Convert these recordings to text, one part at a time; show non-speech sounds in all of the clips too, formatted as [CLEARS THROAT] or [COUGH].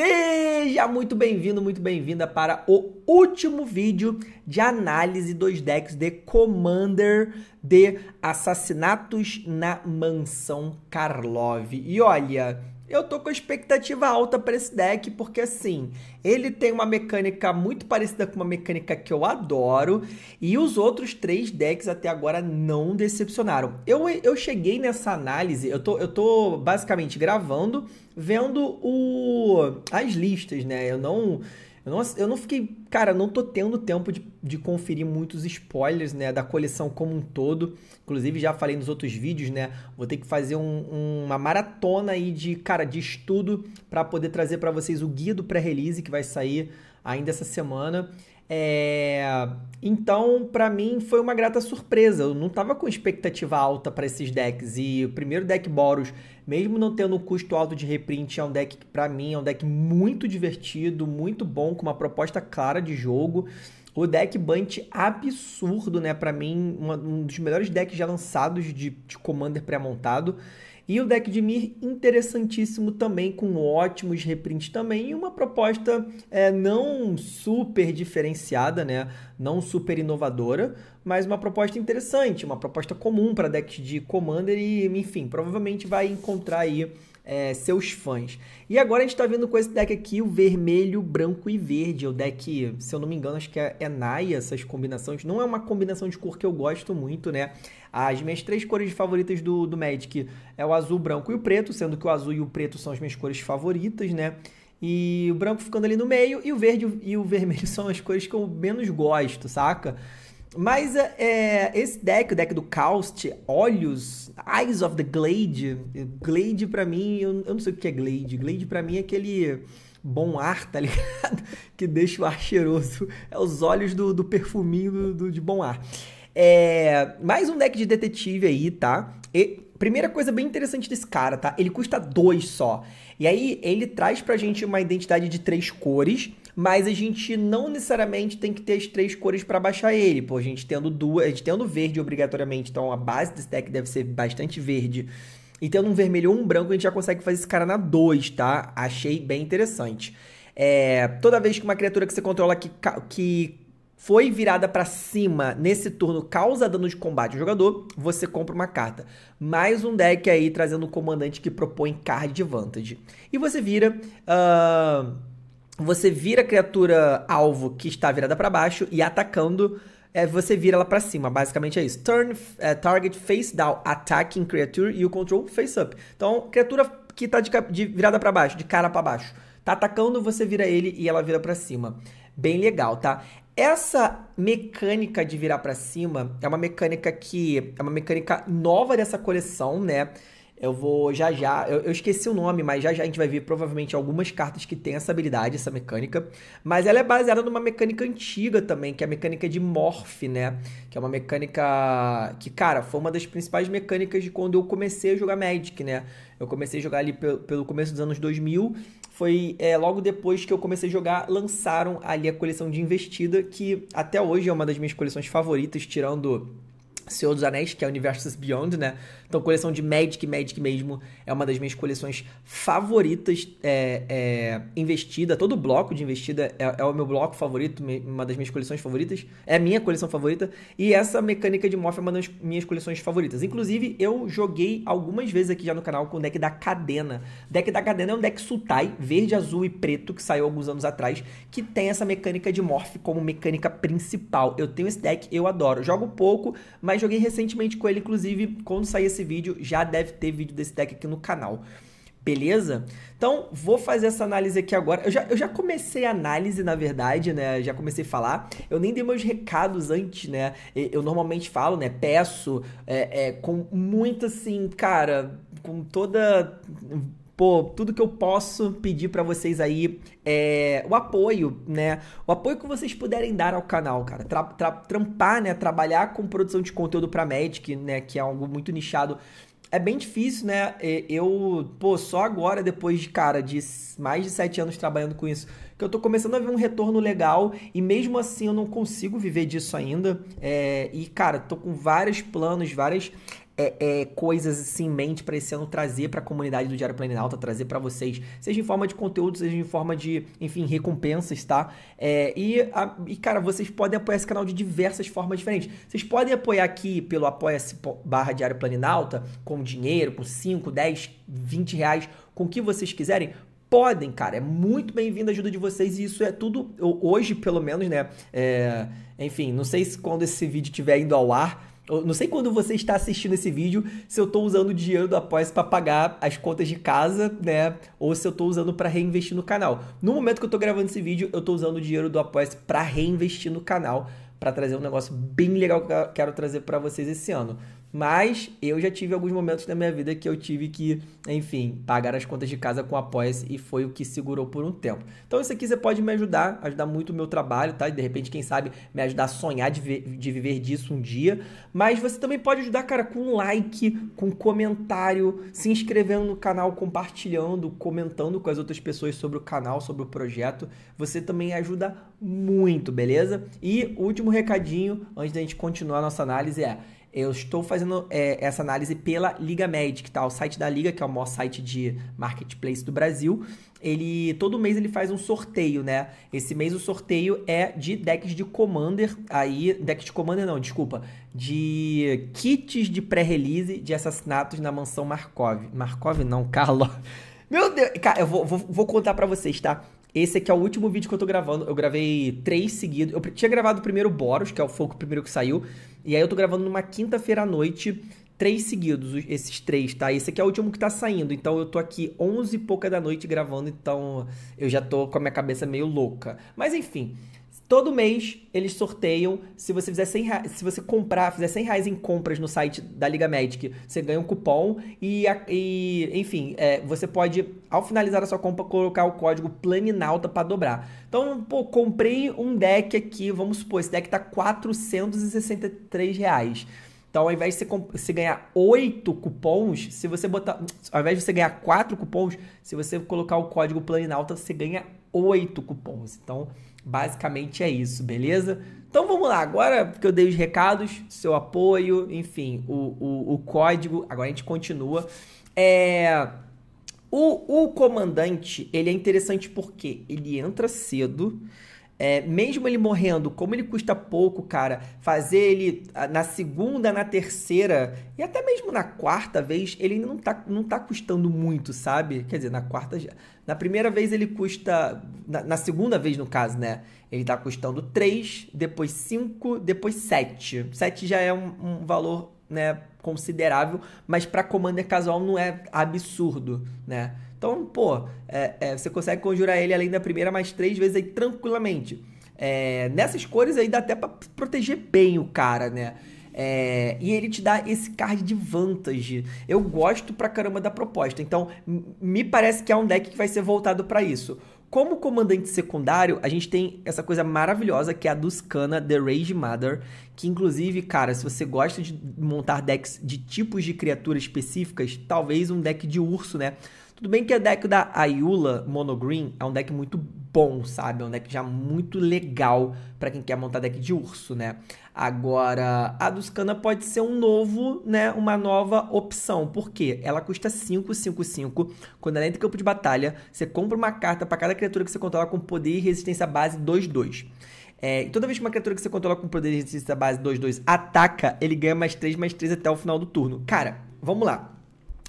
Seja muito bem-vindo, muito bem-vinda para o último vídeo de análise dos decks de Commander de Assassinatos na Mansão Karlov. E olha, eu tô com expectativa alta para esse deck, porque assim, ele tem uma mecânica muito parecida com uma mecânica que eu adoro, e os outros três decks até agora não decepcionaram. Eu, eu cheguei nessa análise, eu tô, eu tô basicamente gravando, vendo o, as listas, né? Eu não eu não, eu não fiquei. Cara, não tô tendo tempo de, de conferir muitos spoilers, né? Da coleção como um todo. Inclusive, já falei nos outros vídeos, né? Vou ter que fazer um, uma maratona aí de, cara, de estudo para poder trazer para vocês o guia do pré-release que vai sair ainda essa semana. É... Então, para mim, foi uma grata surpresa. Eu não tava com expectativa alta para esses decks. E o primeiro deck Boros mesmo não tendo um custo alto de reprint, é um deck que para mim é um deck muito divertido, muito bom, com uma proposta clara de jogo. O deck Bunt absurdo, né? Para mim, uma, um dos melhores decks já lançados de, de Commander pré-montado. E o deck de Mir interessantíssimo também, com ótimos reprints também, e uma proposta é, não super diferenciada, né? não super inovadora, mas uma proposta interessante, uma proposta comum para decks de Commander e, enfim, provavelmente vai encontrar aí é, seus fãs. E agora a gente está vendo com esse deck aqui o vermelho, branco e verde. É o deck, se eu não me engano, acho que é, é Naya, essas combinações. Não é uma combinação de cor que eu gosto muito, né? As minhas três cores favoritas do, do Magic é o azul, branco e o preto, sendo que o azul e o preto são as minhas cores favoritas, né? E o branco ficando ali no meio, e o verde e o [LAUGHS] vermelho são as cores que eu menos gosto, saca? Mas é, é, esse deck, o deck do Caust, Olhos, Eyes of the Glade. Glade pra mim, eu, eu não sei o que é Glade. Glade pra mim é aquele bom ar, tá [LAUGHS] ligado? que deixa o ar cheiroso. É os olhos do, do perfuminho do, do, de bom ar. É, mais um deck de detetive aí, tá? E primeira coisa bem interessante desse cara, tá? Ele custa dois só. E aí ele traz pra gente uma identidade de três cores mas a gente não necessariamente tem que ter as três cores para baixar ele, pô, a gente tendo duas, a gente tendo verde obrigatoriamente, então a base desse deck deve ser bastante verde. E tendo um vermelho ou um branco, a gente já consegue fazer esse cara na 2, tá? Achei bem interessante. É, toda vez que uma criatura que você controla que, que foi virada para cima nesse turno causa dano de combate ao jogador, você compra uma carta. Mais um deck aí trazendo um comandante que propõe card de E você vira. Uh você vira a criatura alvo que está virada para baixo e atacando, é, você vira ela para cima. Basicamente é isso. Turn é, target face down, attacking creature e o control face up. Então, criatura que está de, de virada para baixo, de cara para baixo, tá atacando, você vira ele e ela vira para cima. Bem legal, tá? Essa mecânica de virar para cima é uma mecânica que é uma mecânica nova dessa coleção, né? Eu vou já já. Eu, eu, esqueci o nome, mas já já a gente vai ver provavelmente algumas cartas que tem essa habilidade, essa mecânica. Mas ela é baseada numa mecânica antiga também, que é a mecânica de Morph, né? Que é uma mecânica que, cara, foi uma das principais mecânicas de quando eu comecei a jogar Magic, né? Eu comecei a jogar ali pelo, pelo começo dos anos 2000. Foi é, logo depois que eu comecei a jogar, lançaram ali a coleção de investida, que até hoje é uma das minhas coleções favoritas, tirando Senhor dos Anéis, que é Universos Beyond, né? Então, coleção de Magic, Magic mesmo, é uma das minhas coleções favoritas é, é, investida. Todo bloco de investida é, é, o meu bloco favorito, uma das minhas coleções favoritas. É a minha coleção favorita. E essa mecânica de Morph é uma das minhas coleções favoritas. Inclusive, eu joguei algumas vezes aqui já no canal com o deck da Cadena. deck da Cadena é um deck Sultai, verde, azul e preto, que saiu alguns anos atrás, que tem essa mecânica de Morph como mecânica principal. Eu tenho esse deck, eu adoro. Jogo pouco, mas joguei recentemente com ele, inclusive, quando sair esse vídeo, já deve ter vídeo desse deck aqui no canal. Beleza? Então, vou fazer essa análise aqui agora. Eu já, eu já comecei a análise, na verdade, né? Já comecei a falar. Eu nem dei meus recados antes, né? Eu normalmente falo, né? Peço é, é, com muito, assim, cara, com toda pô, tudo que eu posso pedir para vocês aí é o apoio, né? O apoio que vocês puderem dar ao canal, cara. Tra tra trampar, né? Trabalhar com produção de conteúdo para Magic, né? Que é algo muito nichado é bem difícil, né? Eu, pô, só agora, depois de, cara, de mais de sete anos trabalhando com isso, que eu tô começando a ver um retorno legal e mesmo assim eu não consigo viver disso ainda. É, e, cara, tô com vários planos, várias é, é, coisas assim em mente para esse ano trazer para a comunidade do Diário Planalto, trazer para vocês, seja em forma de conteúdo, seja em forma de, enfim, recompensas, tá? É, e, a, e, cara, vocês podem apoiar esse canal de diversas formas diferentes. Vocês podem apoiar aqui pelo apoia-se barra Diário Planinalta, com dinheiro, com 5, 10, 20 reais, com o que vocês quiserem podem, cara. É muito bem-vinda a ajuda de vocês e isso é tudo, hoje pelo menos, né? É, enfim, não sei se quando esse vídeo estiver indo ao ar, eu não sei quando você está assistindo esse vídeo, se eu estou usando o dinheiro do Apoia-se para pagar as contas de casa, né? Ou se eu estou usando para reinvestir no canal. No momento que eu estou gravando esse vídeo, eu estou usando o dinheiro do Apoia-se para reinvestir no canal, para trazer um negócio bem legal que eu quero trazer para vocês esse ano. Mas eu já tive alguns momentos da minha vida que eu tive que, enfim, pagar as contas de casa com apoia e foi o que segurou por um tempo. Então isso aqui você pode me ajudar, ajudar muito o meu trabalho, tá? E de repente, quem sabe, me ajudar a sonhar de, de viver disso um dia. Mas você também pode ajudar, cara, com um like, com comentário, se inscrevendo no canal, compartilhando, comentando com as outras pessoas sobre o canal, sobre o projeto. Você também ajuda muito, beleza? E último recadinho, antes da gente continuar a nossa análise, é eu estou fazendo é, essa análise pela Liga Magic, tá? O site da Liga, que é o maior site de marketplace do Brasil, ele todo mês ele faz um sorteio, né? Esse mês o sorteio é de decks de Commander, aí decks de Commander não, desculpa, de kits de pré-release de assassinatos na mansão Markov. Markov não, Carlo. [LAUGHS] Meu Deus, cara, eu vou, vou, vou contar para vocês, tá? Esse aqui é o último vídeo que eu tô gravando. Eu gravei três seguidos. Eu tinha gravado o primeiro Boros, que é o foco primeiro que saiu. E aí eu tô gravando numa quinta-feira à noite, três seguidos, esses três, tá? Esse aqui é o último que tá saindo, então eu tô aqui onze e pouca da noite gravando, então eu já tô com a minha cabeça meio louca. Mas enfim, Todo mês eles sorteiam. Se você fizer 100 reais, se você comprar, fizer 100 reais em compras no site da Liga Magic, você ganha um cupom e, e enfim, é, você pode, ao finalizar a sua compra, colocar o código Planinalta para dobrar. Então, pô, comprei um deck aqui, vamos supor, esse deck tá 463 reais. Então, ao invés de você, você ganhar 8 cupons, se você botar. Ao invés de você ganhar 4 cupons, se você colocar o código Planinalta, você ganha 8 cupons. Então, Basicamente é isso, beleza? Então vamos lá, agora que eu dei os recados, seu apoio, enfim, o, o, o código, agora a gente continua. É. O, o, comandante, ele é interessante porque ele entra cedo, é, mesmo ele morrendo, como ele custa pouco, cara, fazer ele ah, na segunda, na terceira e até mesmo na quarta vez, ele não tá, não tá custando muito, sabe? Quer dizer, na quarta já. Na primeira vez ele custa. Na, na segunda vez, no caso, né? Ele tá custando 3, depois 5, depois 7. 7 já é um, um valor né, considerável, mas para Commander casual não é absurdo, né? Então, pô, é, é, você consegue conjurar ele além da primeira mais três vezes aí tranquilamente. É, nessas cores aí dá até pra proteger bem o cara, né? É, e ele te dá esse card de vantage. Eu gosto pra caramba da proposta. Então, me parece que é um deck que vai ser voltado para isso. Como comandante secundário, a gente tem essa coisa maravilhosa que é a Duskana The Rage Mother, que inclusive, cara, se você gosta de montar decks de tipos de criaturas específicas, talvez um deck de urso, né, tudo bem que o deck da Ayula Monogreen é um deck muito bom, sabe? É um deck já muito legal para quem quer montar deck de urso, né? Agora, a Duscana pode ser um novo, né? Uma nova opção. Por quê? Ela custa 5, 5, 5. Quando ela entra em campo de batalha, você compra uma carta para cada criatura que você controla com poder e resistência base 2, 2. É, e toda vez que uma criatura que você controla com poder e resistência base 2, 2 ataca, ele ganha mais 3, mais 3 até o final do turno. Cara, vamos lá.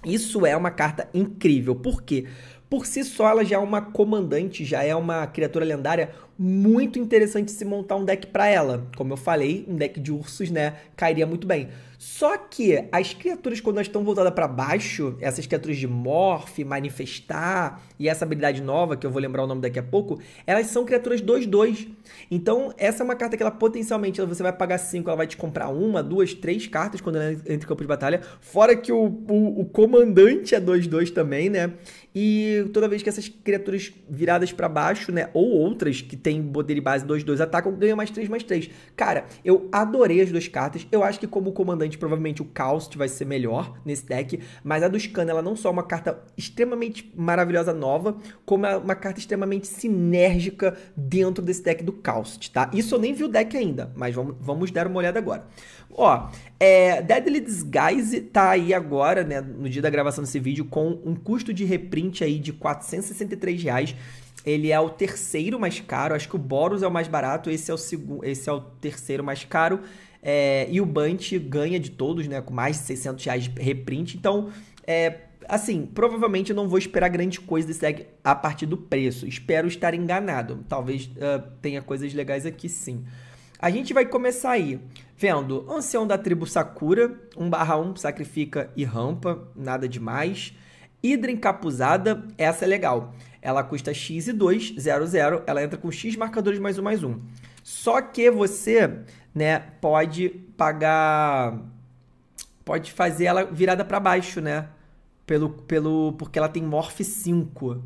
Isso é uma carta incrível. porque Por si só, ela já é uma comandante, já é uma criatura lendária muito interessante se montar um deck para ela. Como eu falei, um deck de ursos, né? Cairia muito bem. Só que as criaturas, quando elas estão voltadas para baixo, essas criaturas de morph manifestar e essa habilidade nova, que eu vou lembrar o nome daqui a pouco, elas são criaturas 2-2. Então, essa é uma carta que ela potencialmente você vai pagar 5, ela vai te comprar uma, duas, três cartas quando ela entra em campo de batalha. Fora que o, o, o comandante é 2-2 também, né? E toda vez que essas criaturas viradas para baixo, né, ou outras que têm poder e base 2, 2 atacam, ganha mais 3, mais 3. Cara, eu adorei as duas cartas. Eu acho que como comandante, provavelmente o Caust vai ser melhor nesse deck, mas a do Scan, ela não só é uma carta extremamente maravilhosa nova, como é uma carta extremamente sinérgica dentro desse deck do Caust, tá? Isso eu nem vi o deck ainda, mas vamos, vamos dar uma olhada agora. Ó, é, Deadly Disguise tá aí agora, né, no dia da gravação desse vídeo, com um custo de reprise print aí de 463 reais. Ele é o terceiro mais caro, acho que o Boros é o mais barato, esse é o, segundo, esse é o terceiro mais caro. É, e o Bunt ganha de todos, né? Com mais de 600 reais de reprint. Então, é, assim, provavelmente eu não vou esperar grande coisa desse deck a partir do preço. Espero estar enganado. Talvez uh, tenha coisas legais aqui, sim. A gente vai começar aí vendo Ancião da Tribo Sakura, 1/1, sacrifica e rampa, nada demais. Hidra encapuzada, essa é legal. Ela custa x2, 00, ela entra com x marcadores mais um, mais um. Só que você, né, pode pagar... Pode fazer ela virada para baixo, né? Pelo, pelo, porque ela tem morph 5.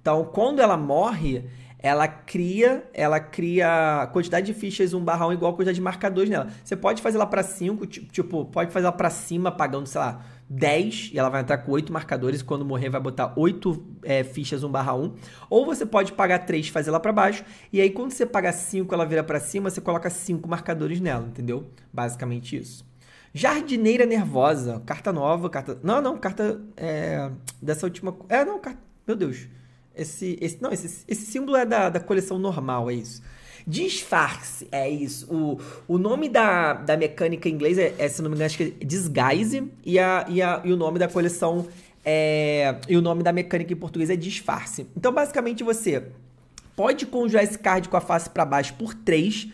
Então, quando ela morre, ela cria, ela cria quantidade de fichas 1 barra 1 igual a quantidade de marcadores nela. Você pode fazer ela para 5, tipo, pode fazer ela para cima, pagando, sei lá, 10 e ela vai entrar com 8 marcadores. Quando morrer, vai botar 8 é, fichas 1 1. Ou você pode pagar 3 e fazer lá para baixo. E aí, quando você pagar 5 ela vira para cima, você coloca 5 marcadores nela, entendeu? Basicamente isso. Jardineira Nervosa. Carta nova, carta. Não, não, carta é, dessa última. É, não, carta. Meu Deus. Esse, esse, não, esse, esse símbolo é da, da coleção normal, é isso. Disfarce, é isso. O, o nome da, da mecânica em inglês é, é se não me engano, acho que é Disguise. E, a, e, a, e o nome da coleção é, e o nome da mecânica em português é Disfarce. Então, basicamente, você pode conjurar esse card com a face para baixo por 3,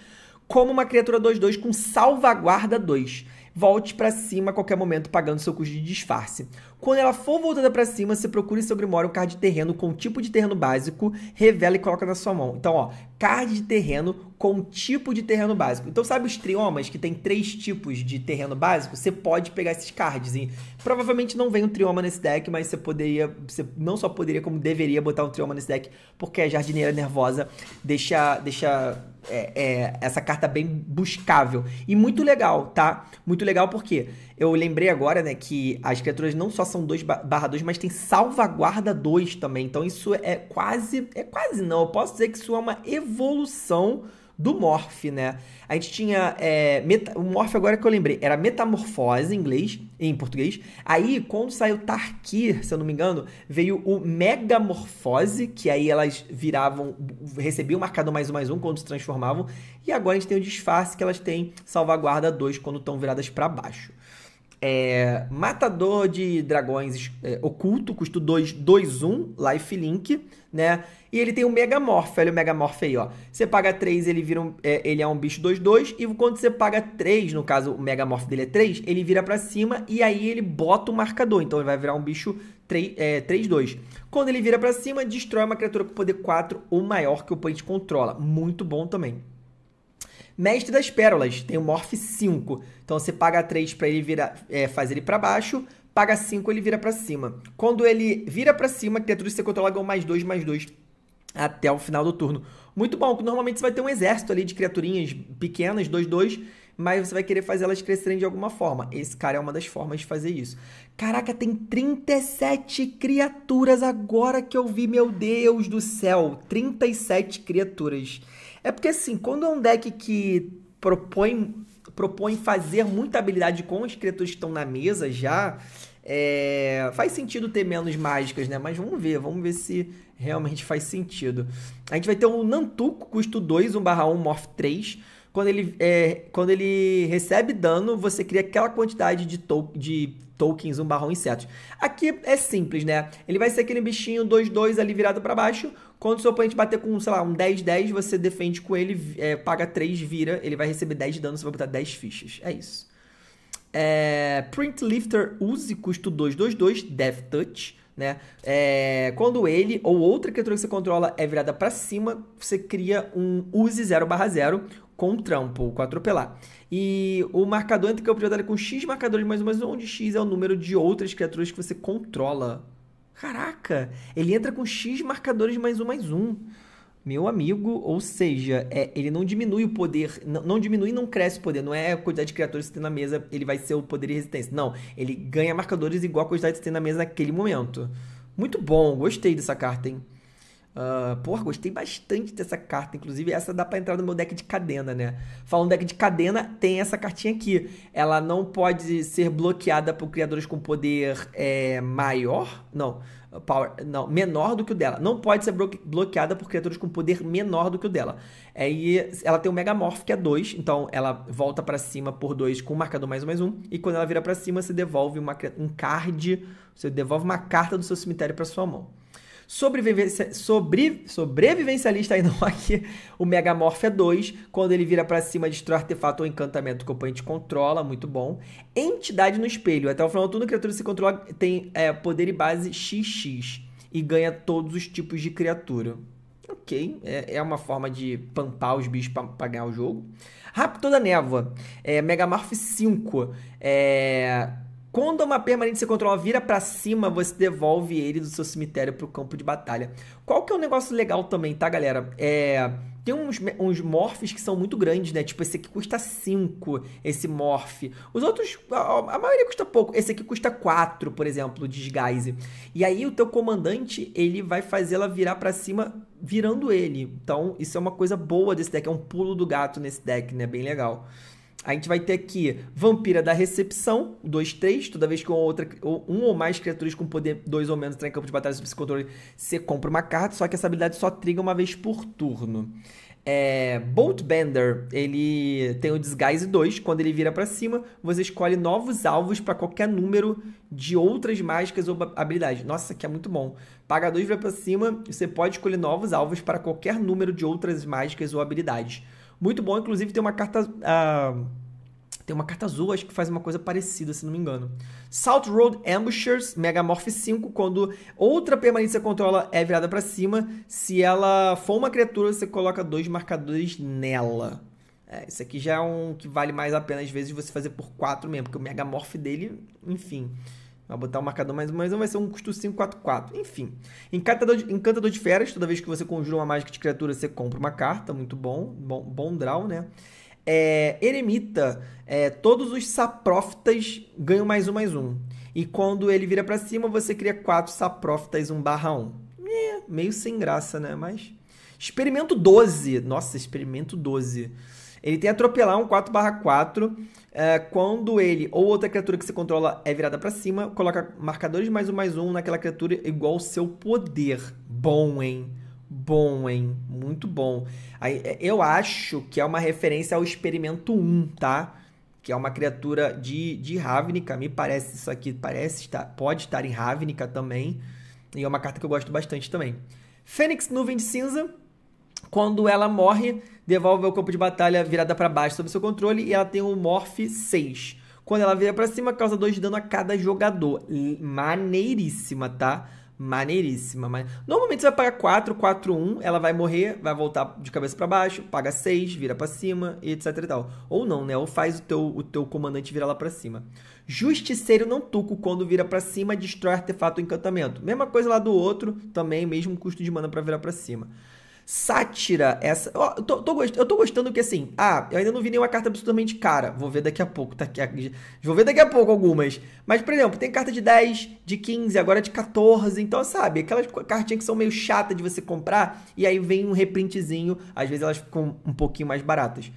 como uma criatura 2-2 com salvaguarda 2 volte para cima a qualquer momento, pagando seu custo de disfarce. Quando ela for voltada para cima, você procura em seu Grimório um card de terreno com um tipo de terreno básico, revela e coloca na sua mão. Então, ó, card de terreno com tipo de terreno básico. Então, sabe os triomas que tem três tipos de terreno básico? Você pode pegar esses cards. E provavelmente não vem um trioma nesse deck, mas você poderia. Você não só poderia, como deveria botar um trioma nesse deck, porque a jardineira nervosa deixa. deixa é, é, essa carta bem buscável. E muito legal, tá? Muito legal porque eu lembrei agora, né, que as criaturas não só são 2 barra 2, mas tem salvaguarda 2 também. Então isso é quase. É quase não. Eu posso dizer que isso é uma evolução do Morph, né? A gente tinha. É, meta, o Morph, agora que eu lembrei, era Metamorfose em inglês, em português. Aí, quando saiu Tarkir, se eu não me engano, veio o Megamorfose, que aí elas viravam. recebiam o marcador mais um mais um quando se transformavam. E agora a gente tem o disfarce que elas têm salvaguarda 2 quando estão viradas para baixo. É, matador de dragões é, oculto, custo 2, 2, 1, lifelink, né? E ele tem o Megamorph, olha o Megamorph aí, ó. Você paga 3, ele vira um, é, ele é um bicho 2, 2, e quando você paga 3, no caso o Megamorph dele é 3, ele vira pra cima e aí ele bota o marcador, então ele vai virar um bicho 3, é, 3 2. Quando ele vira pra cima, destrói uma criatura com poder 4 ou maior que o oponente controla. Muito bom também. Mestre das Pérolas, tem o Morph 5. Então você paga 3 para ele virar, é, faz ele para baixo, paga 5 ele vira para cima. Quando ele vira para cima, a criatura que é você controla ganha mais 2, mais 2 até o final do turno. Muito bom, porque normalmente você vai ter um exército ali de criaturinhas pequenas, 2, 2, mas você vai querer fazer elas crescerem de alguma forma. Esse cara é uma das formas de fazer isso. Caraca, tem 37 criaturas agora que eu vi, meu Deus do céu, 37 criaturas. É porque assim, quando é um deck que propõe, propõe fazer muita habilidade com os criaturas que estão na mesa já, é, faz sentido ter menos mágicas, né? Mas vamos ver, vamos ver se realmente faz sentido. A gente vai ter o Nantuco, custo 2, 1 barra 1, Morph 3. Quando ele, é, quando ele recebe dano, você cria aquela quantidade de, to de tokens 1 barra 1 insetos. Aqui é simples, né? Ele vai ser aquele bichinho 2-2 ali virado para baixo, quando o seu oponente bater com, sei lá, um 10-10, você defende com ele, é, paga 3, vira, ele vai receber 10 de dano, você vai botar 10 fichas. É isso. É, Print Lifter use custo 222, Death Touch. Né? É, quando ele ou outra criatura que você controla é virada para cima, você cria um use 0/0 com trampo, com atropelar. E o marcador entra em campo de batalha com X marcadores mais ou menos, onde X é o número de outras criaturas que você controla Caraca, ele entra com X marcadores mais um, mais um. Meu amigo, ou seja, é, ele não diminui o poder, não, não diminui não cresce o poder, não é a quantidade de criaturas que tem na mesa, ele vai ser o poder e resistência. Não, ele ganha marcadores igual a quantidade que tem na mesa naquele momento. Muito bom, gostei dessa carta, hein? Uh, porra, gostei bastante dessa carta. Inclusive, essa dá para entrar no meu deck de cadena, né? Falando deck de cadena, tem essa cartinha aqui. Ela não pode ser bloqueada por criadores com poder é, maior. Não. Power, não, menor do que o dela. Não pode ser bloqueada por criaturas com poder menor do que o dela. É, e ela tem o mega Megamorph, que é 2, então ela volta para cima por 2 com o marcador mais um mais um. E quando ela vira para cima, você devolve uma, um card, você devolve uma carta do seu cemitério para sua mão sobrevivência sobre, sobrevivencialista ainda [LAUGHS] aqui, o Megamorph é 2, quando ele vira para cima, destrói artefato ou encantamento que o oponente controla, muito bom. Entidade no espelho, até o final toda criatura se controla tem é, poder e base XX e ganha todos os tipos de criatura. Ok, é, é uma forma de pampar os bichos para ganhar o jogo. Raptor da Névoa, é, Megamorph 5, é, quando uma permanente você controla vira para cima, você devolve ele do seu cemitério pro campo de batalha. Qual que é um negócio legal também, tá, galera? É... Tem uns, uns morphs que são muito grandes, né? Tipo, esse aqui custa 5, esse morph. Os outros, a, a, maioria custa pouco. Esse aqui custa 4, por exemplo, desgaze. E aí o teu comandante, ele vai fazê-la virar para cima virando ele. Então, isso é uma coisa boa desse deck. É um pulo do gato nesse deck, né? Bem legal. A gente vai ter aqui Vampira da Recepção, 2, 3. Toda vez que uma outra, um ou mais criaturas com poder 2 ou menos entrar em campo de batalha sobre esse controle, você compra uma carta, só que essa habilidade só triga uma vez por turno. É, Bolt Bender, ele tem o Disguise 2. Quando ele vira para cima, você escolhe novos alvos para é qualquer número de outras mágicas ou habilidades. Nossa, que é muito bom. Paga 2, vira para cima, você pode escolher novos alvos para qualquer número de outras mágicas ou habilidades. Muito bom, inclusive tem uma carta. Uh, tem uma carta azul, acho que faz uma coisa parecida, se não me engano. South Road Ambushers, Megamorph 5, quando outra permanência controla é virada para cima, se ela for uma criatura, você coloca dois marcadores nela. É, isso aqui já é um que vale mais a pena, às vezes, você fazer por quatro mesmo, porque o Megamorph dele, enfim. Vai botar um marcador mais mais um, vai ser um custo 544. Enfim. Encantador de, encantador de feras. Toda vez que você conjura uma mágica de criatura, você compra uma carta. Muito bom. Bom, bom draw, né? É, eremita. É, todos os saprófitas ganham mais um, mais um. E quando ele vira para cima, você cria quatro saprófitas 1 barra 1. É, meio sem graça, né? Mas... Experimento 12. Nossa, experimento 12. Ele tem atropelar um 4/4 é, quando ele ou outra criatura que você controla é virada para cima, coloca marcadores mais um mais um naquela criatura igual ao seu poder. Bom, hein? Bom, hein? Muito bom. Aí, é, eu acho que é uma referência ao experimento 1, tá? Que é uma criatura de, de Ravnica. Me parece isso aqui. Parece estar, pode estar em Ravnica também. E é uma carta que eu gosto bastante também. Fênix Nuvem de Cinza. Quando ela morre, devolve ao campo de batalha virada para baixo sob seu controle e ela tem o Morph 6. Quando ela vira para cima, causa 2 de dano a cada jogador. Maneiríssima, tá? Maneiríssima. Normalmente você vai pagar 4, 4, 1, ela vai morrer, vai voltar de cabeça para baixo, paga 6, vira para cima, etc e tal. Ou não, né? Ou faz o teu, o teu comandante virar lá para cima. Justiceiro não tuco quando vira para cima, destrói artefato ou encantamento. Mesma coisa lá do outro, também, mesmo custo de mana para virar para cima. Sátira, essa. eu, tô, tô gost... eu tô gostando que assim. Ah, eu ainda não vi nenhuma carta absolutamente cara. Vou ver daqui a pouco. Tá aqui, vou ver daqui a pouco algumas. Mas, por exemplo, tem carta de 10, de 15, agora de 14. Então, sabe, aquelas cartinhas que são meio chata de você comprar. E aí vem um reprintzinho. Às vezes elas ficam um pouquinho mais baratas.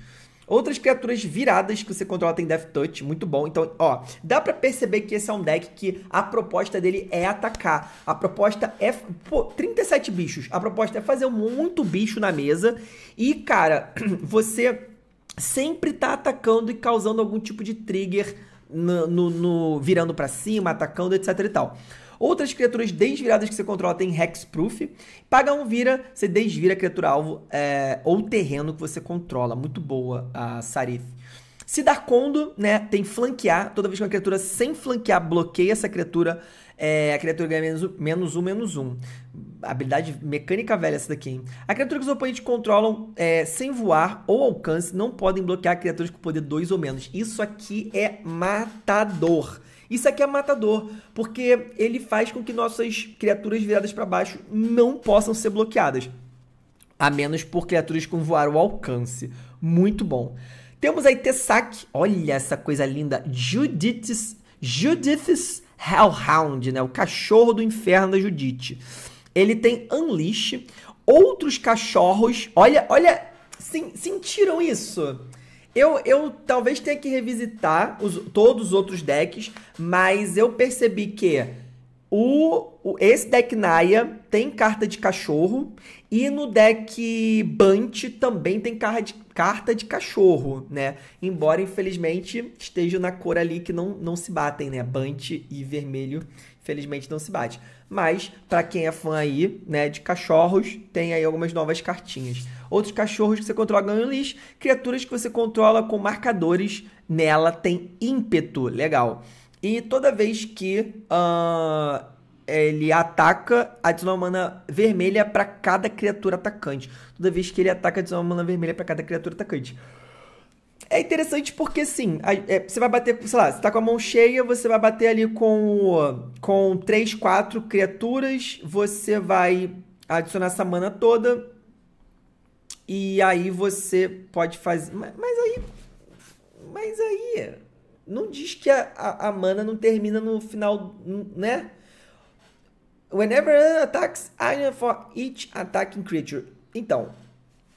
Outras criaturas viradas que você controla tem Death Touch, muito bom. Então, ó, dá pra perceber que esse é um deck que a proposta dele é atacar. A proposta é... Pô, 37 bichos. A proposta é fazer muito bicho na mesa. E, cara, [CLEARS THROAT] você sempre tá atacando e causando algum tipo de trigger no, no, no virando para cima, atacando, etc e tal. Outras criaturas desviradas que você controla tem Hexproof. Paga um vira, você desvira a criatura-alvo é, ou terreno que você controla. Muito boa a Sarif. Se dar condo, né, tem flanquear. Toda vez que uma criatura sem flanquear bloqueia essa criatura, é, a criatura ganha menos, menos um, menos um. Habilidade mecânica velha essa daqui, hein? A criatura que os oponentes controlam é, sem voar ou alcance não podem bloquear criaturas com poder 2 ou menos. Isso aqui é matador. Isso aqui é matador, porque ele faz com que nossas criaturas viradas para baixo não possam ser bloqueadas, a menos por criaturas com voar ao alcance. Muito bom. Temos aí Tessac, olha essa coisa linda, Judith's, Judith's Hellhound, né? O cachorro do inferno da Judith. Ele tem Unleash, outros cachorros. Olha, olha, sentiram isso? Eu, eu talvez tenha que revisitar os, todos os outros decks, mas eu percebi que o, o, esse deck Naya tem carta de cachorro e no deck Bunt também tem carta de, carta de cachorro, né? Embora, infelizmente, esteja na cor ali que não, não se batem, né? Bunt e vermelho Felizmente não se bate. Mas, para quem é fã aí, né, de cachorros, tem aí algumas novas cartinhas. Outros cachorros que você controla ganham lixo. Criaturas que você controla com marcadores nela tem ímpeto. Legal. E toda vez que uh, ele ataca, adiciona uma mana vermelha para cada criatura atacante. Toda vez que ele ataca, adiciona uma mana vermelha para cada criatura atacante é interessante porque, sim, é, você vai bater, sei lá, você tá com a mão cheia, você vai bater ali com, com 3, 4 criaturas, você vai adicionar essa mana toda, e aí você pode fazer... Mas, mas aí... Mas aí... Não diz que a, a, a, mana não termina no final, né? Whenever an attacks, I for each attacking creature. Então,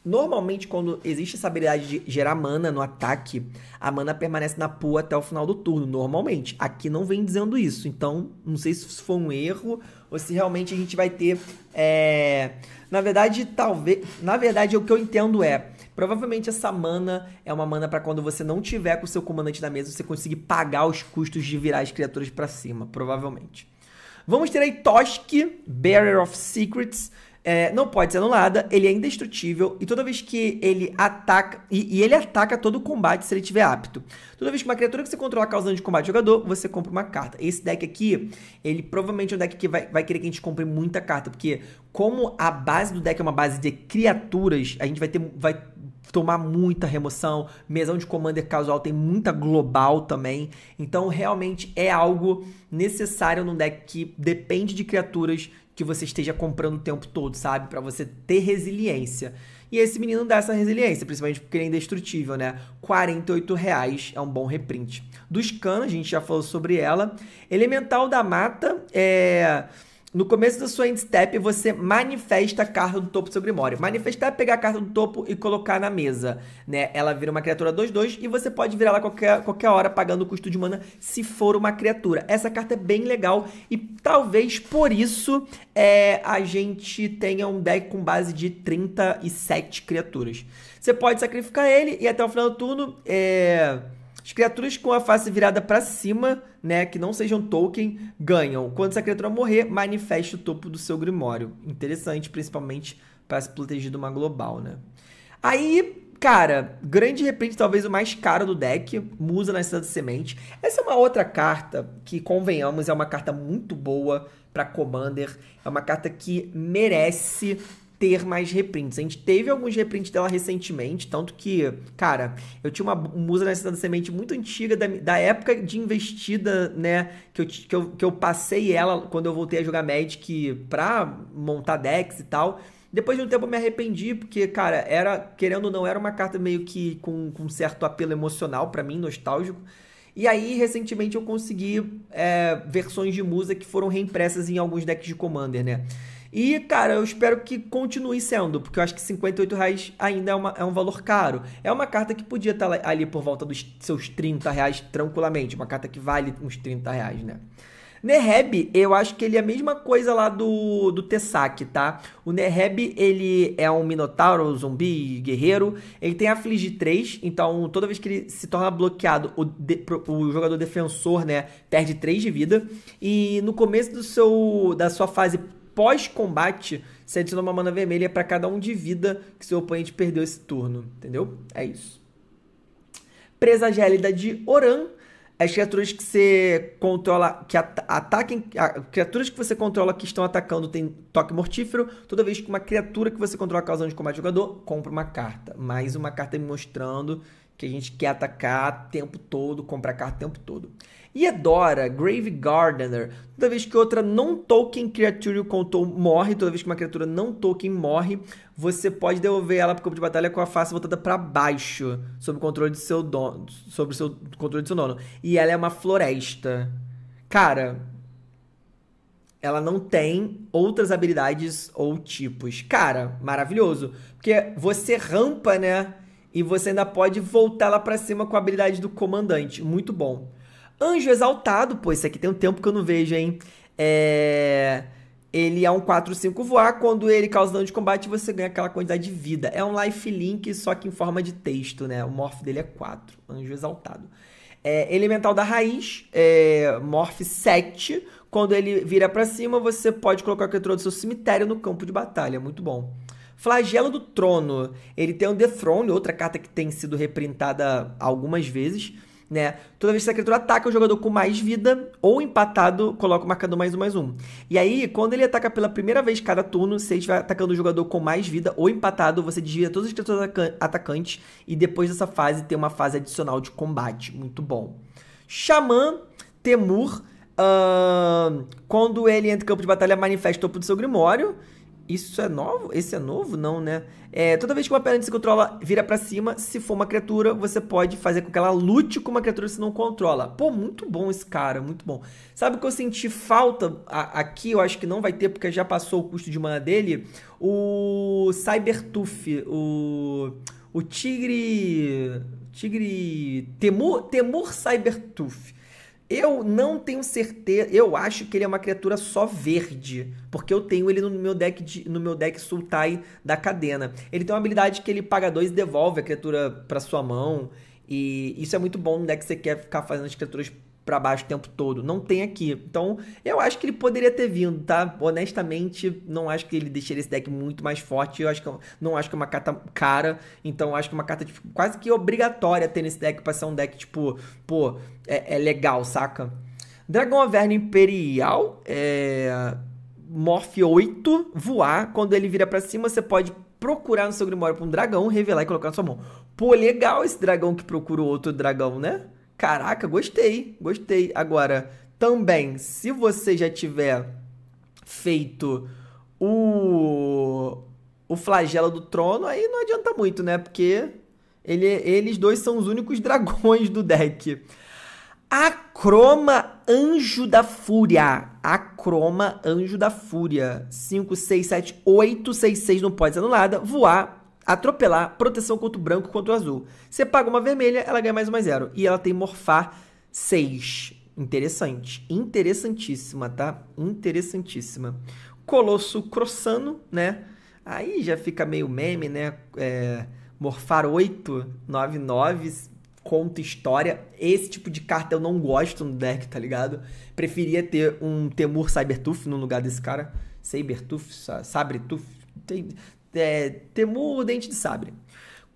Normalmente, quando existe essa habilidade de gerar mana no ataque, a mana permanece na pool até o final do turno, normalmente. Aqui não vem dizendo isso, então não sei se foi um erro ou se realmente a gente vai ter. É... Na verdade, talvez. Na verdade, o que eu entendo é. Provavelmente essa mana é uma mana para quando você não tiver com o seu comandante da mesa, você conseguir pagar os custos de virar as criaturas para cima, provavelmente. Vamos ter aí Toshk, Barrier of Secrets, é, não pode ser anulada, ele é indestrutível e toda vez que ele ataca. E, e ele ataca todo o combate se ele estiver apto. Toda vez que uma criatura que você controla causa dano de combate ao jogador, você compra uma carta. Esse deck aqui, ele provavelmente é um deck que vai, vai querer que a gente compre muita carta, porque como a base do deck é uma base de criaturas, a gente vai ter. Vai, tomar muita remoção, mesão de commander casual tem muita global também. Então realmente é algo necessário num deck que depende de criaturas que você esteja comprando o tempo todo, sabe? Para você ter resiliência. E esse menino dá essa resiliência, principalmente porque ele é indestrutível, né? 48 reais é um bom reprint. Dos Canos a gente já falou sobre ela. Elemental da Mata é. No começo do sua endstep, você manifesta a carta do topo do seu grimório. Manifestar é pegar a carta do topo e colocar na mesa, né? Ela vira uma criatura 2-2 e você pode virar ela qualquer, qualquer hora, pagando o custo de mana, se for uma criatura. Essa carta é bem legal e talvez por isso é, a gente tenha um deck com base de 37 criaturas. Você pode sacrificar ele e até o final do turno, é, as criaturas com a face virada para cima né, que não sejam token, ganham. Quando essa criatura morrer, manifeste o topo do seu grimório. Interessante, principalmente para se proteger de uma global, né? Aí, cara, grande reprint talvez o mais caro do deck, Musa na Cidade de Semente. Essa é uma outra carta que, convenhamos, é uma carta muito boa para Commander. É uma carta que merece ter mais reprints. A gente teve alguns reprints dela recentemente, tanto que, cara, eu tinha uma musa na Cidade da Semente muito antiga, da, da época de investida, né? Que eu, que, eu, que eu passei ela quando eu voltei a jogar Magic pra montar decks e tal. Depois de um tempo eu me arrependi, porque, cara, era, querendo ou não, era uma carta meio que com, com certo apelo emocional para mim, nostálgico. E aí, recentemente, eu consegui é, versões de Musa que foram reimpressas em alguns decks de Commander, né? E, cara, eu espero que continue sendo, porque eu acho que 58 reais ainda é, uma, é um valor caro. É uma carta que podia estar tá ali por volta dos seus 30 reais tranquilamente. Uma carta que vale uns 30 reais, né? Neheb, eu acho que ele é a mesma coisa lá do, do tessak tá? O Neheb, ele é um minotauro, um zumbi, guerreiro. Ele tem aflige 3, então toda vez que ele se torna bloqueado, o, de, o jogador defensor, né, perde 3 de vida. E no começo do seu da sua fase pós-combate, você adiciona uma mana vermelha para cada um de vida que seu oponente perdeu esse turno, entendeu? É isso. Presa Gélida de Oran. As criaturas que você controla, que ataquem, criaturas que você controla que estão atacando tem toque mortífero. Toda vez que uma criatura que você controla causando de combate jogador, compra uma carta. Mais uma carta me mostrando que a gente quer atacar o tempo todo, comprar carta o tempo todo. E Edora, é Grave Gardener, toda vez que outra não token criatura o contou morre, toda vez que uma criatura não token morre, você pode devolver ela para o campo de batalha com a face voltada para baixo, sob o controle de seu dono, sobre o seu controle de seu dono. E ela é uma floresta. Cara, ela não tem outras habilidades ou tipos. Cara, maravilhoso, porque você rampa, né? E você ainda pode voltar lá para cima com a habilidade do comandante. Muito bom. Anjo Exaltado, pô, isso aqui tem um tempo que eu não vejo, hein? É... Ele é um 4-5 voar. Quando ele causa dano de combate, você ganha aquela quantidade de vida. É um lifelink, só que em forma de texto, né? O morph dele é 4. Anjo Exaltado. É, elemental da Raiz, é, Morph 7. Quando ele vira para cima, você pode colocar a criatura do seu cemitério no campo de batalha. É muito bom. Flagelo do Trono. Ele tem um Dethrone, outra carta que tem sido reprintada algumas vezes né? Toda vez que a criatura ataca o jogador com mais vida ou empatado, coloca o marcador mais um, mais um. E aí, quando ele ataca pela primeira vez cada turno, se ele estiver atacando o jogador com mais vida ou empatado, você desvia todas as criaturas atacantes e depois dessa fase tem uma fase adicional de combate. Muito bom. Xamã, Temur, uh, quando ele entra em campo de batalha, manifesta o topo do seu Grimório. Isso é novo? Esse é novo? Não, né? É, toda vez que uma pedra se controla vira para cima, se for uma criatura, você pode fazer com que ela lute com uma criatura que você não controla. Pô, muito bom esse cara, muito bom. Sabe o que eu senti falta a, aqui? Eu acho que não vai ter, porque já passou o custo de mana dele. O Cybertooth, o, o Tigre... Tigre... Temur, Temur Cybertooth. Eu não tenho certeza. Eu acho que ele é uma criatura só verde. Porque eu tenho ele no meu deck de, no meu deck Sultai da cadena. Ele tem uma habilidade que ele paga dois e devolve a criatura para sua mão. E isso é muito bom no deck que você quer ficar fazendo as criaturas para baixo o tempo todo. Não tem aqui. Então, eu acho que ele poderia ter vindo, tá? Honestamente, não acho que ele deixaria esse deck muito mais forte. Eu acho que é não acho que é uma carta cara. Então, acho que é uma carta tipo, quase que obrigatória ter nesse deck pra ser um deck, tipo, pô, é, é legal, saca? Dragão Averno Imperial é. Morph 8, voar. Quando ele vira para cima, você pode procurar no seu Grimório pra um dragão, revelar e colocar na sua mão. Pô, legal esse dragão que procura outro dragão, né? Caraca, gostei, gostei. Agora, também, se você já tiver feito o, o flagelo do trono, aí não adianta muito, né? Porque ele, eles dois são os únicos [LAUGHS] dragões do deck. A Croma Anjo da Fúria. A Croma Anjo da Fúria. 5, 6, 7, 8, 6, 6. Não pode ser anulada. Voar atropelar proteção contra o branco contra o azul. Você paga uma vermelha, ela ganha mais uma zero. E ela tem morfar 6. Interessante. Interessantíssima, tá? Interessantíssima. Colosso Crossano, né? Aí já fica meio meme, né? É, morfar 8, 9, 9, conta história. Esse tipo de carta eu não gosto no deck, tá ligado? Preferia ter um Temur Cybertooth no lugar desse cara. Cybertooth, Sabretooth, tem, é, Temu o Dente de Sabre.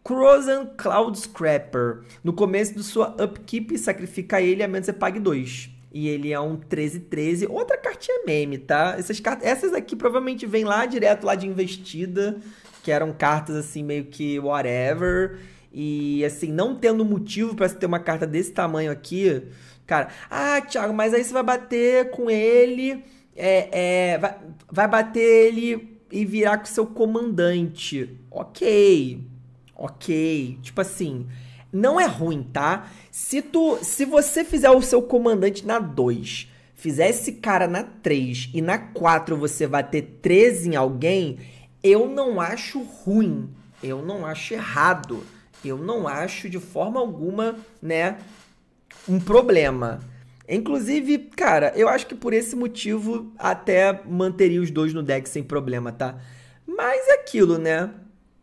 Crozan Cloud Scrapper. No começo de sua upkeep, sacrifica ele a menos que você pague dois. E ele é um 13-13. Outra cartinha meme, tá? Essas, cartas, essas aqui provavelmente vêm lá direto, lá de investida. Que eram cartas assim, meio que whatever. E assim, não tendo motivo para ter uma carta desse tamanho aqui. Cara, ah, Thiago, mas aí você vai bater com ele. É, é, vai, vai bater ele e virar com seu comandante. Ok, ok. Tipo assim, não é ruim, tá? Se tu, se você fizer o seu comandante na 2, fizer esse cara na 3 e na 4 você vai ter 13 em alguém, eu não acho ruim. Eu não acho errado. Eu não acho de forma alguma, né, um problema. Inclusive, cara, eu acho que por esse motivo até manteria os dois no deck sem problema, tá? Mas é aquilo, né?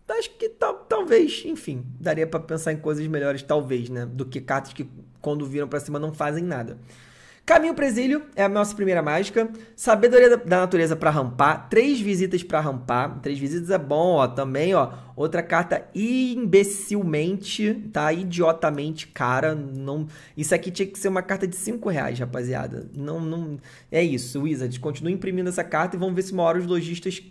Acho que talvez, enfim, daria para pensar em coisas melhores, talvez, né? Do que cartas que quando viram para cima não fazem nada. Caminho Presílio é a nossa primeira mágica. Sabedoria da natureza para rampar. Três visitas para rampar. Três visitas é bom, ó. Também, ó. Outra carta imbecilmente, tá? Idiotamente cara. Não... Isso aqui tinha que ser uma carta de cinco reais, rapaziada. Não, não... É isso, Wizards. Continua imprimindo essa carta e vamos ver se uma hora os lojistas,